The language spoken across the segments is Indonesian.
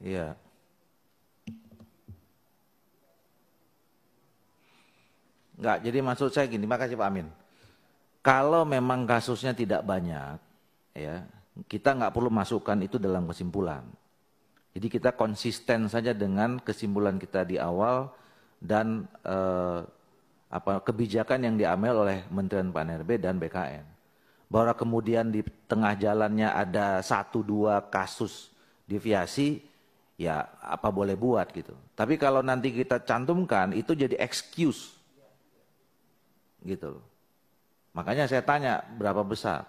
Iya. Enggak, jadi maksud saya gini, makasih Pak Amin. Kalau memang kasusnya tidak banyak, ya kita nggak perlu masukkan itu dalam kesimpulan. Jadi kita konsisten saja dengan kesimpulan kita di awal dan eh, apa kebijakan yang diambil oleh Menteri Pan RB dan BKN. Bahwa kemudian di tengah jalannya ada satu dua kasus deviasi, ya apa boleh buat gitu. Tapi kalau nanti kita cantumkan itu jadi excuse. Gitu loh. Makanya saya tanya berapa besar.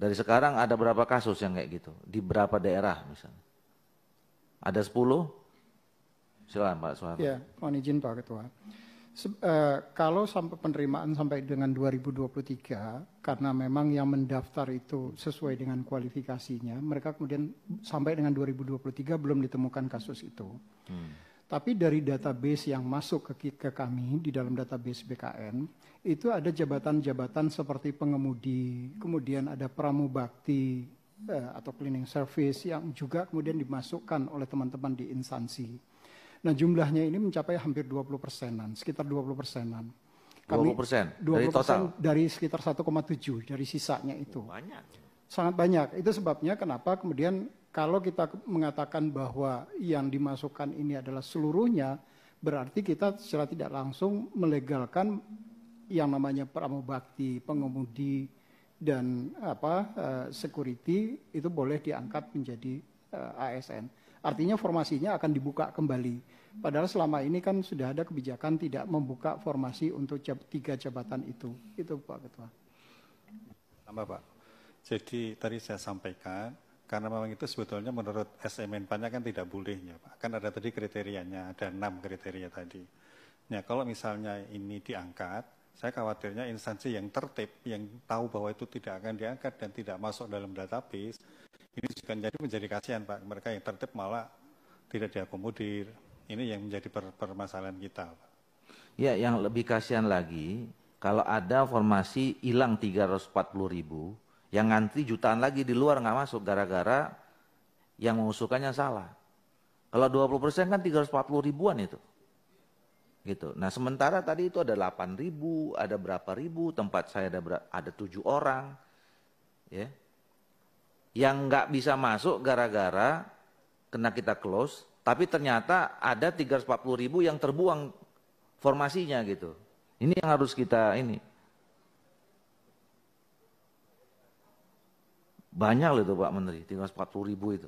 Dari sekarang ada berapa kasus yang kayak gitu? Di berapa daerah misalnya? Ada 10? Silakan Pak Soeharto. Ya, mohon izin Pak Ketua. Eh, kalau sampai penerimaan sampai dengan 2023 karena memang yang mendaftar itu sesuai dengan kualifikasinya, mereka kemudian sampai dengan 2023 belum ditemukan kasus itu. Hmm. Tapi dari database yang masuk ke, ke kami di dalam database BKN itu ada jabatan-jabatan seperti pengemudi, kemudian ada pramubakti uh, eh, atau cleaning service yang juga kemudian dimasukkan oleh teman-teman di instansi. Nah jumlahnya ini mencapai hampir 20 persenan, sekitar 20 persenan. Kami, 20 persen dari total? Dari sekitar 1,7 dari sisanya itu. Oh, banyak. Sangat banyak. Itu sebabnya kenapa kemudian kalau kita mengatakan bahwa yang dimasukkan ini adalah seluruhnya, berarti kita secara tidak langsung melegalkan yang namanya pramubakti, pengemudi, dan apa uh, security itu boleh diangkat menjadi eh, ASN. Artinya formasinya akan dibuka kembali. Padahal selama ini kan sudah ada kebijakan tidak membuka formasi untuk jab, tiga jabatan itu. Itu Pak Ketua. Tambah Pak. Jadi tadi saya sampaikan, karena memang itu sebetulnya menurut SMN pan kan tidak boleh ya Pak. Kan ada tadi kriterianya, ada enam kriteria tadi. Nah kalau misalnya ini diangkat, saya khawatirnya instansi yang tertib, yang tahu bahwa itu tidak akan diangkat dan tidak masuk dalam database, ini juga jadi menjadi kasihan Pak, mereka yang tertib malah tidak diakomodir. Ini yang menjadi per permasalahan kita. Pak. Ya, yang lebih kasihan lagi, kalau ada formasi hilang 340 ribu, yang ngantri jutaan lagi di luar nggak masuk gara-gara yang mengusulkannya salah. Kalau 20% persen kan 340 ribuan itu gitu. Nah sementara tadi itu ada 8 ribu, ada berapa ribu, tempat saya ada ada tujuh orang, ya yang nggak bisa masuk gara-gara kena kita close, tapi ternyata ada 340 ribu yang terbuang formasinya gitu. Ini yang harus kita ini. Banyak loh itu Pak Menteri, 340 ribu itu.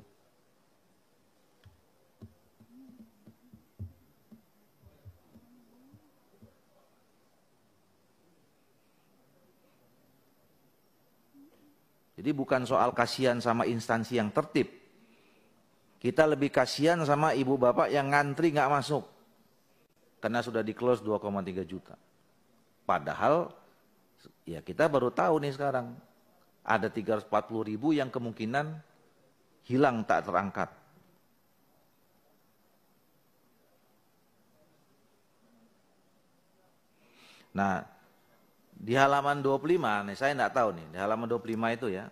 Jadi bukan soal kasihan sama instansi yang tertib. Kita lebih kasihan sama ibu bapak yang ngantri nggak masuk. Karena sudah di close 2,3 juta. Padahal ya kita baru tahu nih sekarang. Ada 340 ribu yang kemungkinan hilang tak terangkat. Nah, di halaman 25, nih saya tidak tahu nih, di halaman 25 itu ya.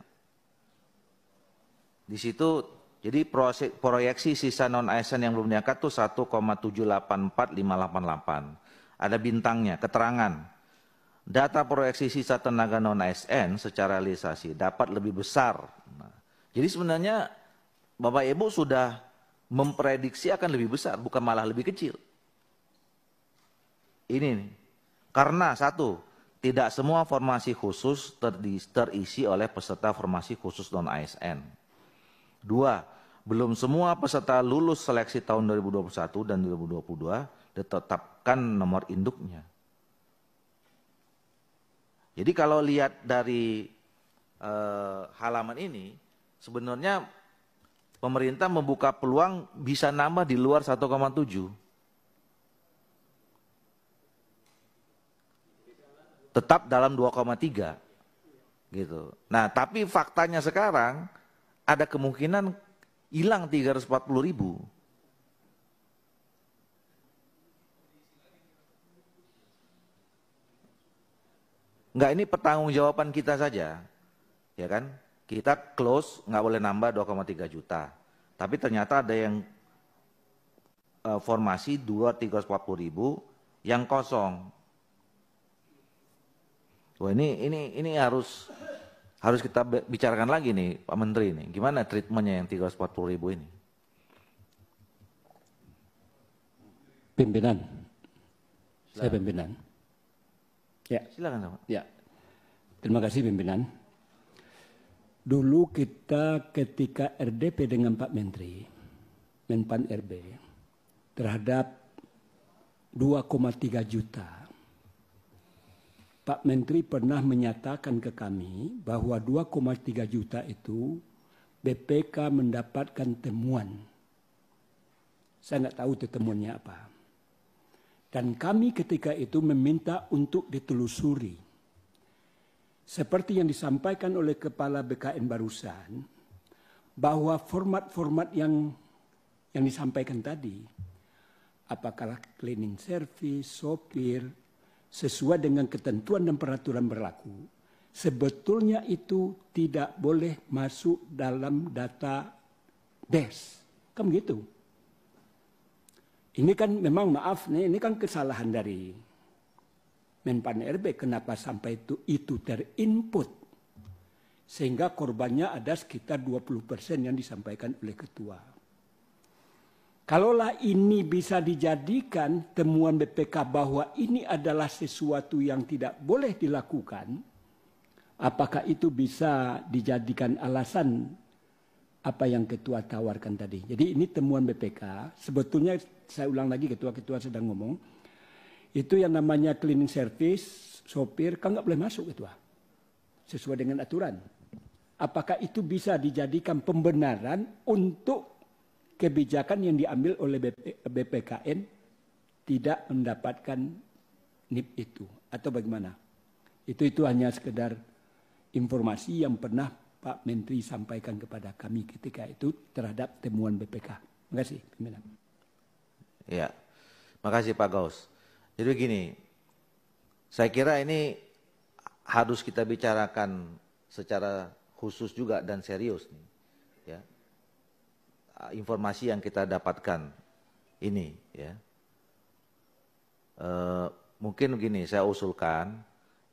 Di situ jadi proyeksi sisa non ASN yang belum diangkat tuh 1,784588. Ada bintangnya, keterangan. Data proyeksi sisa tenaga non ASN secara realisasi dapat lebih besar. Nah, jadi sebenarnya Bapak Ibu sudah memprediksi akan lebih besar, bukan malah lebih kecil. Ini nih. Karena satu, tidak semua formasi khusus terisi oleh peserta formasi khusus non-ASN. Dua, belum semua peserta lulus seleksi tahun 2021 dan 2022 ditetapkan nomor induknya. Jadi kalau lihat dari e, halaman ini, sebenarnya pemerintah membuka peluang bisa nambah di luar 1,7 tetap dalam 2,3 gitu. Nah tapi faktanya sekarang ada kemungkinan hilang 340 ribu. Enggak ini pertanggungjawaban kita saja, ya kan? Kita close nggak boleh nambah 2,3 juta. Tapi ternyata ada yang uh, formasi 2340 ribu yang kosong Wah ini ini ini harus harus kita bicarakan lagi nih Pak Menteri ini. Gimana treatmentnya yang 340 ribu ini? Pimpinan. Silahkan. Saya pimpinan. Ya. Silakan Pak. Ya. Terima kasih pimpinan. Dulu kita ketika RDP dengan Pak Menteri, Menpan RB, terhadap 2,3 juta Pak Menteri pernah menyatakan ke kami bahwa 2,3 juta itu BPK mendapatkan temuan. Saya nggak tahu itu temuannya apa. Dan kami ketika itu meminta untuk ditelusuri. Seperti yang disampaikan oleh Kepala BKN barusan, bahwa format-format yang yang disampaikan tadi, apakah cleaning service, sopir, sesuai dengan ketentuan dan peraturan berlaku, sebetulnya itu tidak boleh masuk dalam data DES. Kan begitu. Ini kan memang maaf nih, ini kan kesalahan dari Menpan RB. Kenapa sampai itu itu terinput? Sehingga korbannya ada sekitar 20% yang disampaikan oleh ketua. Kalaulah ini bisa dijadikan temuan BPK bahwa ini adalah sesuatu yang tidak boleh dilakukan, apakah itu bisa dijadikan alasan apa yang ketua tawarkan tadi? Jadi ini temuan BPK, sebetulnya saya ulang lagi ketua-ketua sedang ngomong, itu yang namanya cleaning service, sopir, kan nggak boleh masuk ketua, sesuai dengan aturan. Apakah itu bisa dijadikan pembenaran untuk kebijakan yang diambil oleh BPKN tidak mendapatkan NIP itu atau bagaimana? Itu itu hanya sekedar informasi yang pernah Pak Menteri sampaikan kepada kami ketika itu terhadap temuan BPK. Terima kasih, pimpinan. Ya, makasih Pak Gaus. Jadi begini, saya kira ini harus kita bicarakan secara khusus juga dan serius nih. Ya, informasi yang kita dapatkan ini ya. E, mungkin begini saya usulkan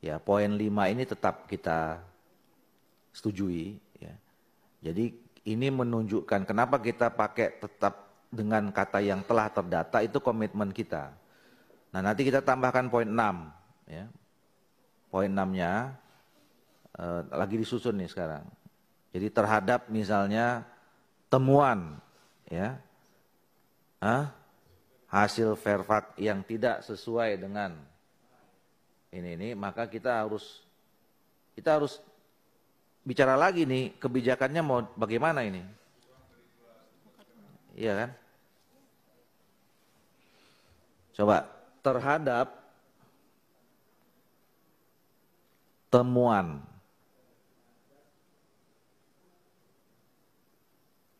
ya poin 5 ini tetap kita setujui ya. Jadi ini menunjukkan kenapa kita pakai tetap dengan kata yang telah terdata itu komitmen kita. Nah, nanti kita tambahkan poin 6 ya. Poin 6-nya e, eh, lagi disusun nih sekarang. Jadi terhadap misalnya temuan ya Hah? hasil verfak yang tidak sesuai dengan ini ini maka kita harus kita harus bicara lagi nih kebijakannya mau bagaimana ini iya kan coba terhadap temuan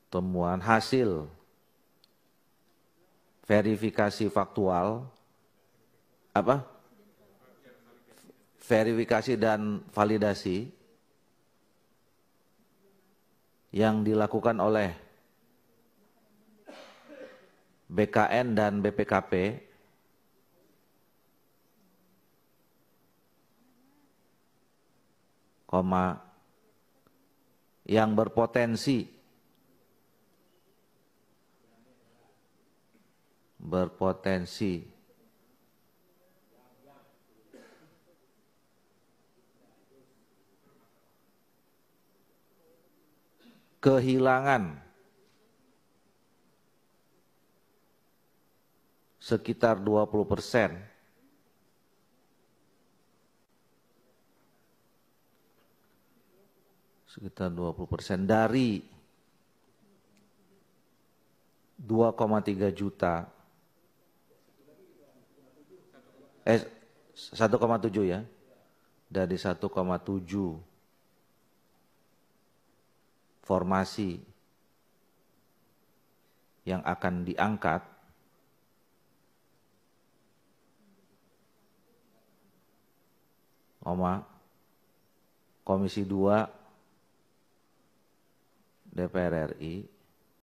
temuan hasil verifikasi faktual apa verifikasi dan validasi yang dilakukan oleh BKN dan BPKP koma yang berpotensi berpotensi kehilangan sekitar 20 persen sekitar 20 persen dari 2,3 juta eh 1,7 ya. Dari 1,7 formasi yang akan diangkat Oma Komisi 2 DPR RI